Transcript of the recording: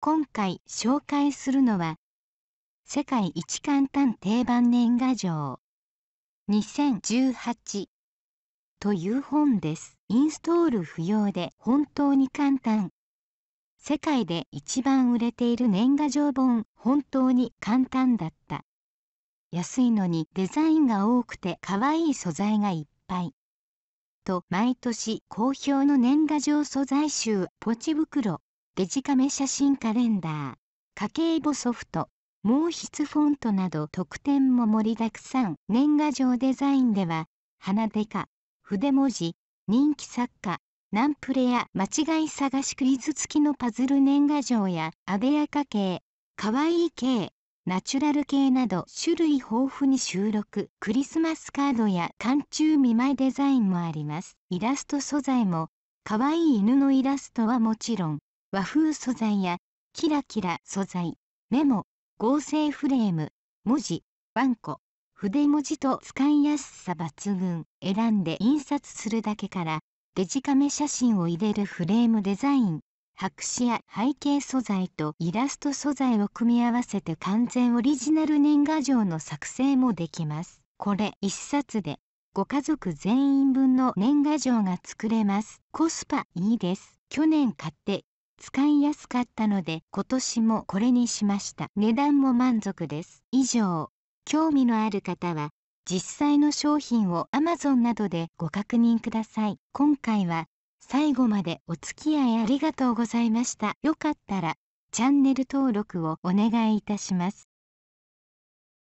今回紹介するのは世界一簡単定番年賀状2018という本ですインストール不要で本当に簡単世界で一番売れている年賀状本本当に簡単だった安いのにデザインが多くて可愛い素材がいっぱいと毎年好評の年賀状素材集ポチ袋デジカメ写真カレンダー家計簿ソフト毛筆フォントなど特典も盛りだくさん年賀状デザインでは花デカ筆文字人気作家ナンプレや間違い探しクイズ付きのパズル年賀状やあでやか系かわいい系ナチュラル系など種類豊富に収録クリスマスカードや寒中見舞いデザインもありますイラスト素材もかわいい犬のイラストはもちろん和風素材やキラキラ素材、メモ、合成フレーム、文字、ワンコ、筆文字と使いやすさ抜群選んで印刷するだけからデジカメ写真を入れるフレームデザイン白紙や背景素材とイラスト素材を組み合わせて完全オリジナル年賀状の作成もできますこれ1冊でご家族全員分の年賀状が作れますコスパいいです去年買って使いやすかったので今年もこれにしました値段も満足です以上興味のある方は実際の商品を Amazon などでご確認ください今回は最後までお付き合いありがとうございましたよかったらチャンネル登録をお願いいたします